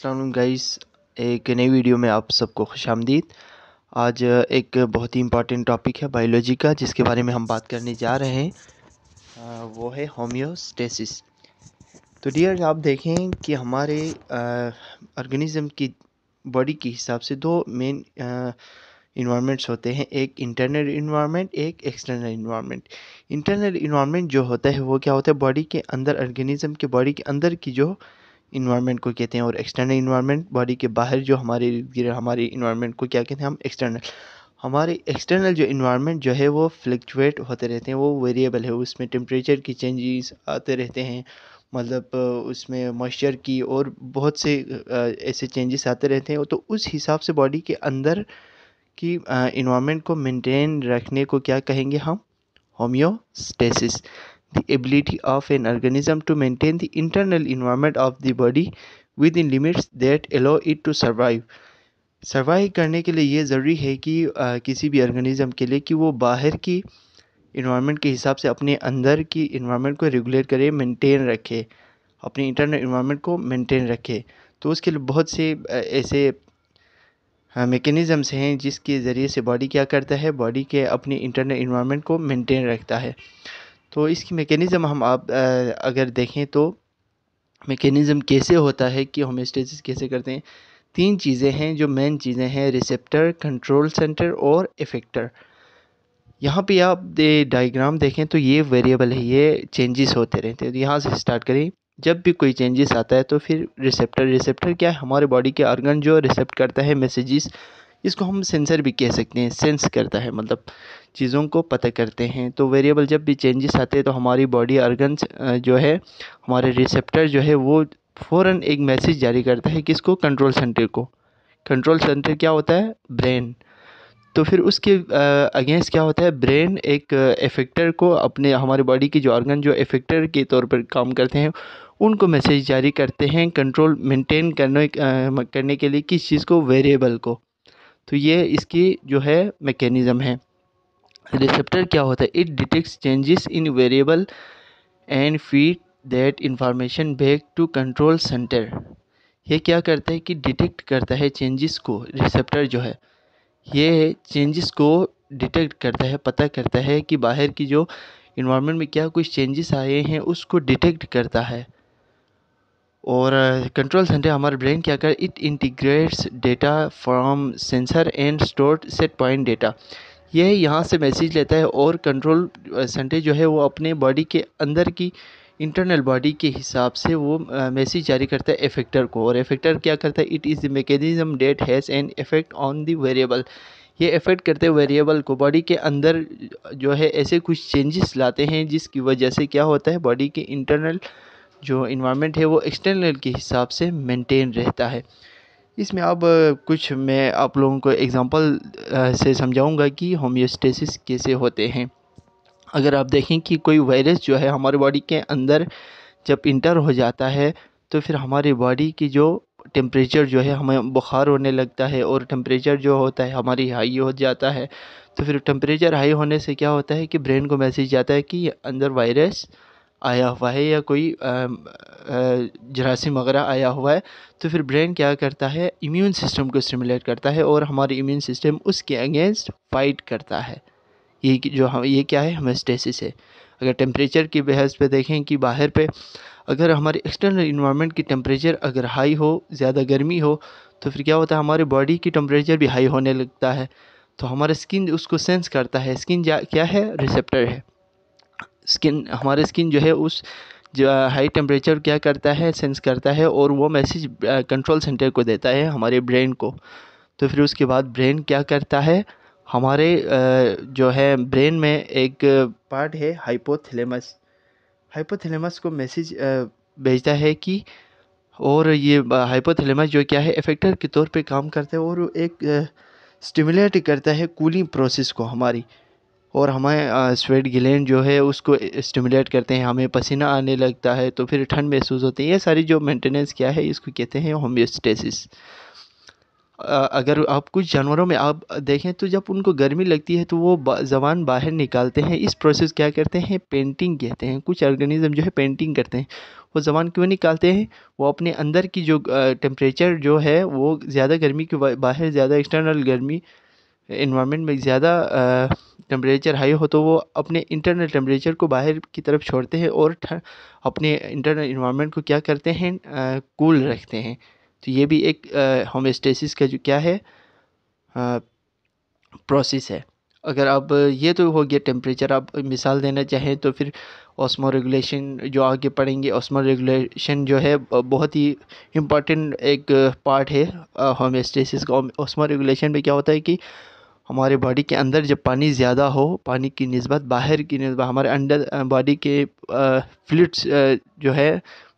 अस्सलाम गाइस एक नई वीडियो में आप सबको खुश आमदीद आज एक बहुत ही इम्पॉर्टेंट टॉपिक है बायोलॉजी का जिसके बारे में हम बात करने जा रहे हैं आ, वो है होम्योस्टेसिस तो डियर आप देखें कि हमारे ऑर्गेनिज़म की बॉडी के हिसाब से दो मेन इन्वामेंट्स होते हैं एक इंटरनल इन्वामेंट एक एक्सटर्नल इन्वामेंट इंटरनल इन्वामेंट जो होता है वो क्या होता है बॉडी के अंदर ऑर्गेनिज़म के बॉडी के अंदर की जो इन्वायरमेंट को कहते हैं और एक्सटर्नल इन्वायरमेंट बॉडी के बाहर जो हमारे गिर हमारे इन्वायरमेंट को क्या कहते हैं हम एक्सटर्नल हमारे एक्सटर्नल जो इन्वायरमेंट जो है वो फ्लक्चुएट होते रहते हैं वो वेरिएबल है उसमें टेम्परेचर की चेंजेस आते रहते हैं मतलब उसमें मॉइस्चर की और बहुत से ऐसे चेंजेस आते रहते हैं तो उस हिसाब से बॉडी के अंदर की इन्वायरमेंट को मेंटेन रखने को क्या कहेंगे हम homeostasis the ability of an organism to maintain the internal environment of the body within limits that allow it to survive survive करने के लिए ये ज़रूरी है कि आ, किसी भी ऑर्गेनिज़म के लिए कि वो बाहर की इन्वायरमेंट के हिसाब से अपने अंदर की इन्वायरमेंट को रेगुलेट करे मेंटेन रखे अपने इंटरनल इन्वायरमेंट को मेंटेन रखे तो उसके लिए बहुत से ऐसे मेकनिज़म्स हैं जिसके ज़रिए से बॉडी क्या करता है बॉडी के अपने इंटरनल इन्वायरमेंट को मेंटेन रखता है तो इसकी मेकेनिज़म हम आप अगर देखें तो मेकेनिज़म कैसे होता है कि होम्योस्टेसिस कैसे करते हैं तीन चीज़ें हैं जो मेन चीज़ें हैं रिसेप्टर कंट्रोल सेंटर और इफेक्टर यहाँ पे आप दे डायग्राम देखें तो ये वेरिएबल है ये चेंजेस होते रहते हैं तो यहाँ से स्टार्ट करें जब भी कोई चेंजेस आता है तो फिर रिसेप्टर रिसेप्टर क्या है हमारे बॉडी के ऑर्गन जो रिसेप्ट करता है मैसेजेस इसको हम सेंसर भी कह सकते हैं सेंस करता है मतलब चीज़ों को पता करते हैं तो वेरिएबल जब भी चेंजेस आते हैं तो हमारी बॉडी ऑर्गन्स जो है हमारे रिसेप्टर जो है वो फ़ौर एक मैसेज जारी करता है किसको कंट्रोल सेंटर को कंट्रोल सेंटर क्या होता है ब्रेन तो फिर उसके अगेंस्ट क्या होता है ब्रेन एक इफेक्टर को अपने हमारी बॉडी की जो ऑर्गन जो इफेक्टर के तौर पर काम करते हैं उनको मैसेज जारी करते हैं कंट्रोल मेंटेन करने करने के लिए किस चीज़ को वेरिएबल को तो ये इसकी जो है मैकेनिज़्म है रिसेप्टर क्या होता है it detect changes in variable and feed that information back to control centre ये क्या करता है कि डिटेक्ट करता है चेंजेस को रिसेप्टर जो है ये चेंजेस को डिटेक्ट करता है पता करता है कि बाहर की जो इन्वामेंट में क्या कुछ चेंजेस आए हैं उसको डिटेक्ट करता है और कंट्रोल सेंटर हमारा ब्रेन क्या कर it integrates data from sensor and store set point data यह यहाँ से मैसेज लेता है और कंट्रोल सेंटर जो है वो अपने बॉडी के अंदर की इंटरनल बॉडी के हिसाब से वो मैसेज जारी करता है एफेक्टर को और एफेक्टर क्या करता है it is the mechanism that has an effect on the variable ये इफेक्ट करते हैं वेरिएबल को बॉडी के अंदर जो है ऐसे कुछ चेंजेस लाते हैं जिसकी वजह से क्या होता है बॉडी के इंटरनल जो इन्वामेंट है वो एक्सटर्नल के हिसाब से मेनटेन रहता है इसमें अब कुछ मैं आप लोगों को एग्ज़ाम्पल से समझाऊंगा कि होम्योस्टेसिस कैसे होते हैं अगर आप देखें कि कोई वायरस जो है हमारे बॉडी के अंदर जब इंटर हो जाता है तो फिर हमारी बॉडी की जो टेम्परेचर जो है हमें बुखार होने लगता है और टेम्परेचर जो होता है हमारी हाई हो जाता है तो फिर टेम्परेचर हाई होने से क्या होता है कि ब्रेन को मैसेज जाता है कि अंदर वायरस आया हुआ है या कोई जरासीम वगैरह आया हुआ है तो फिर ब्रेन क्या करता है इम्यून सिस्टम को स्टिमुलेट करता है और हमारे इम्यून सिस्टम उसके अगेंस्ट फाइट करता है ये जो हम ये क्या है हमेस्टेसिस है अगर टेम्परेचर की बहस पे देखें कि बाहर पे अगर हमारे एक्सटर्नल इन्वायरमेंट की टेम्परेचर अगर हाई हो ज़्यादा गर्मी हो तो फिर क्या होता है हमारे बॉडी की टेम्परेचर भी हाई होने लगता है तो हमारा स्किन उसको सेंस करता है स्किन क्या है रिसेप्टर है स्किन हमारे स्किन जो है उस जो हाई टेम्परेचर क्या करता है सेंस करता है और वो मैसेज कंट्रोल सेंटर को देता है हमारे ब्रेन को तो फिर उसके बाद ब्रेन क्या करता है हमारे जो है ब्रेन में एक पार्ट है हाइपोथैलेमस हाइपोथैलेमस को मैसेज भेजता है कि और ये हाइपोथैलेमस जो क्या है इफेक्टर के तौर पे काम करता है और एक स्टिमुलेट करता है कूलिंग प्रोसेस को हमारी और हमें स्वेट ग्लैंड जो है उसको स्टिमुलेट करते हैं हमें पसीना आने लगता है तो फिर ठंड महसूस होती है ये सारी जो मेंटेनेंस क्या है इसको कहते हैं होम्योस्टेसिस अगर आप कुछ जानवरों में आप देखें तो जब उनको गर्मी लगती है तो वो जबान बाहर निकालते हैं इस प्रोसेस क्या करते हैं पेंटिंग कहते हैं कुछ ऑर्गेनिज्म जो है पेंटिंग करते हैं वो जबान क्यों निकालते हैं वो अपने अंदर की जो टेम्परेचर जो है वो ज़्यादा गर्मी के बाहर ज़्यादा एक्सटर्नल गर्मी इन्वामेंट में ज़्यादा टेम्परेचर हाई हो तो वो अपने इंटरनल टेम्परेचर को बाहर की तरफ छोड़ते हैं और अपने इंटरनल इन्वामेंट को क्या करते हैं कूल रखते हैं तो ये भी एक uh, का जो क्या है प्रोसेस है अगर आप ये तो हो गया टेम्परेचर आप मिसाल देना चाहें तो फिर ऑस्मो रेगुलेशन जो आगे पढ़ेंगे ऑस्मो रेगुलेशन जो है बहुत ही इम्पॉर्टेंट एक पार्ट है होमस्टेसिस का ऑस्मो रेगुलेशन में क्या होता है कि हमारे बॉडी के अंदर जब पानी ज़्यादा हो पानी की नस्बत बाहर की नस्बत हमारे अंडर बॉडी के फ्लूइड्स जो है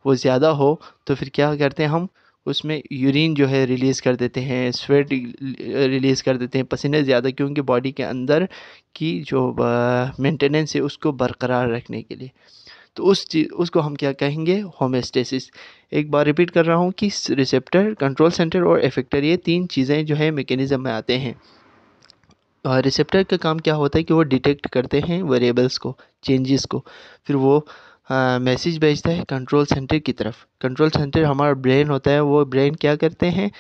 वो ज़्यादा हो तो फिर क्या करते हैं हम उसमें यूरिन जो है रिलीज़ कर देते हैं स्वेट रिलीज़ कर देते हैं पसीने ज़्यादा क्योंकि बॉडी के अंदर की जो मेंटेनेंस है उसको बरकरार रखने के लिए तो उस चीज़ उसको हम क्या कहेंगे होमेस्टेसिस एक बार रिपीट कर रहा हूँ कि रिसेप्टर कंट्रोल सेंटर और एफेक्टर ये तीन चीज़ें जो है मेकेनिज़म में आते हैं और रिसेप्टर का काम क्या होता है कि वो डिटेक्ट करते हैं वेरिएबल्स को चेंजेस को फिर वो मैसेज भेजता है कंट्रोल सेंटर की तरफ कंट्रोल सेंटर हमारा ब्रेन होता है वो ब्रेन क्या करते हैं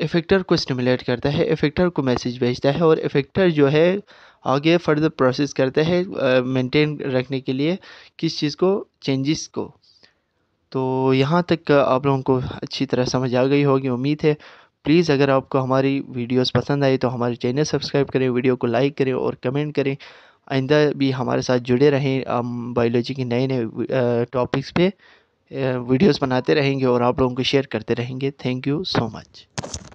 इफेक्टर को स्टिमुलेट करता है इफेक्टर को मैसेज भेजता है और इफेक्टर जो है आगे फर्दर प्रोसेस करता है मेंटेन रखने के लिए किस चीज़ को चेंजेस को तो यहाँ तक आप लोगों को अच्छी तरह समझ आ गई होगी उम्मीद है प्लीज़ अगर आपको हमारी वीडियोस पसंद आई तो हमारे चैनल सब्सक्राइब करें वीडियो को लाइक करें और कमेंट करें आइंदा भी हमारे साथ जुड़े रहें हम बायोलॉजी के नए नए टॉपिक्स पे वीडियोस बनाते रहेंगे और आप लोगों को शेयर करते रहेंगे थैंक यू सो मच